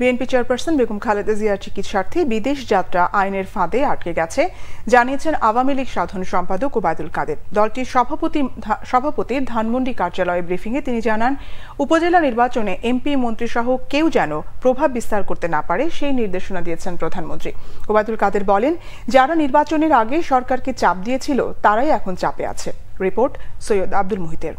BNP chairperson Begum Khaleda জিয়ার চিকিৎসার্থে বিদেশ যাত্রা আইনের ফাঁদে আটকে গেছে জানিয়েছেন আওয়ামী লীগ সাধারণ সম্পাদক ওবায়দুল কাদের দলটির সভাপতি সভাপতির ধানমন্ডি কার্যালয়ে ব্রিফিংয়ে তিনি জানান উপজেলা নির্বাচনে এমপি মন্ত্রীসহ কেউ যেন প্রভাব বিস্তার করতে না পারে সেই নির্দেশনা দিয়েছেন প্রধানমন্ত্রী ওবায়দুল কাদের বলেন যারা নির্বাচনের আগে সরকারকে চাপ দিয়েছিল তারাই এখন চাপে আছে রিপোর্ট সৈয়দ আব্দুল মুহিতের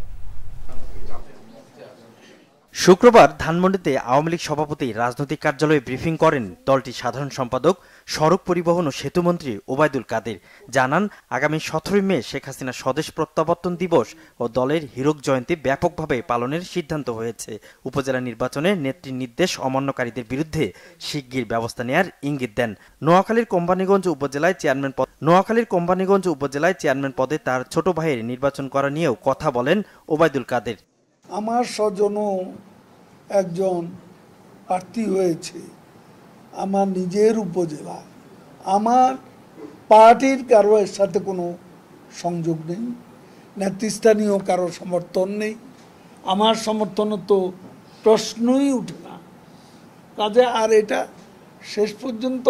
শুক্রবার ধানমন্ডিতে আওয়ামী লীগ সভাপতি রাজনৈতিক কার্যালয়ে ব্রিফিং করেন দলটির সাধারণ সম্পাদক সড়ক পরিবহন ও সেতুমন্ত্রী ওবায়দুল কাদের জানান আগামী সতেরোই মে শেখ হাসিনা স্বদেশ প্রত্যাবর্তন দিবস ও দলের হীরক জয়ন্তী ব্যাপকভাবে পালনের সিদ্ধান্ত হয়েছে উপজেলা নির্বাচনে নেত্রীর নির্দেশ অমান্যকারীদের বিরুদ্ধে শিগগির ব্যবস্থা নেয়ার ইঙ্গিত দেন নোয়াখালীর কোম্পানিগঞ্জ উপজেলায় চেয়ারম্যান পদ নোয়াখালীর কোম্পানিগঞ্জ উপজেলায় চেয়ারম্যান পদে তার ছোট ভাইয়ের নির্বাচন করা নিয়েও কথা বলেন ওবায়দুল কাদের আমার স্বজনও একজন প্রার্থী হয়েছে আমার নিজের উপজেলা আমার পার্টির কারো এর সাথে কোনো সংযোগ নেই নেতৃস্থানীয় কারো সমর্থন নেই আমার সমর্থন তো প্রশ্নই উঠে না কাজে আর এটা শেষ পর্যন্ত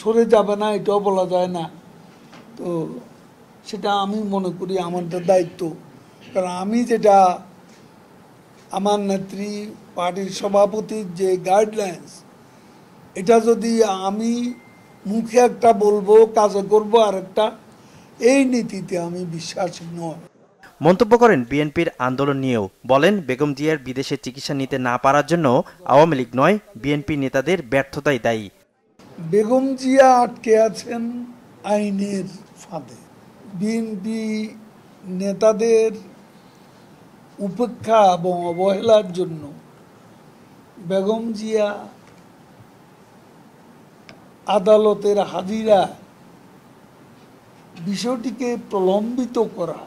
সরে যাবে না এটাও বলা যায় না তো সেটা আমি মনে করি আমাদের দায়িত্ব কারণ আমি যেটা আমার নেত্রী পার্টির সভাপতির যে গাইডলাইন্স এটা যদি আমি মুখে একটা বলবো কাজে করবো আরেকটা এই নীতিতে আমি বিশ্বাস নয় মন্তব্য করেন বিএনপির আন্দোলন নিয়েও বলেন বেগম জিয়ার বিদেশে চিকিৎসা নিতে না পারার জন্য আওয়ামী লীগ নয় বিএনপি নেতাদের ব্যর্থতাই দায়ী বেগম জিয়া আটকে আছেন আইনের ফাঁদে বিএনপি নেতাদের উপেক্ষা এবং অবহেলার জন্য বেগম জিয়া আদালতের হাজিরা বিষয়টিকে প্রলম্বিত করা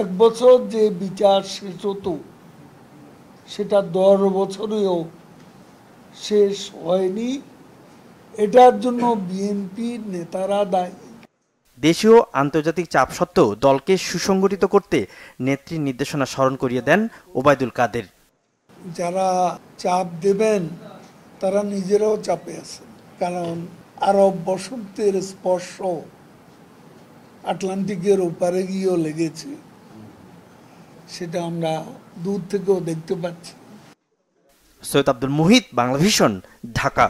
এক বছর যে বিচার শেষ হতো সেটা দশ বছরেও শেষ হয়নি এটার জন্য বিএনপির নেতারা দায়ী দেশীয় আন্তর্জাতিক চাপ সত্ত্বেও দলকে সুসংগঠিত করতে নেত্রীর নির্দেশনা স্মরণ করিয়ে দেন ওবায়দুল কাদের যারা চাপ দেবেন তারা নিজেরাও চাপে আছে কারণ আরব বসন্তের স্পর্শ আটলান্টিকের ওপারে গিয়েও লেগেছে সেটা আমরা দূর থেকেও দেখতে পাচ্ছি সৈয়দ আব্দুল মুহিত বাংলা ঢাকা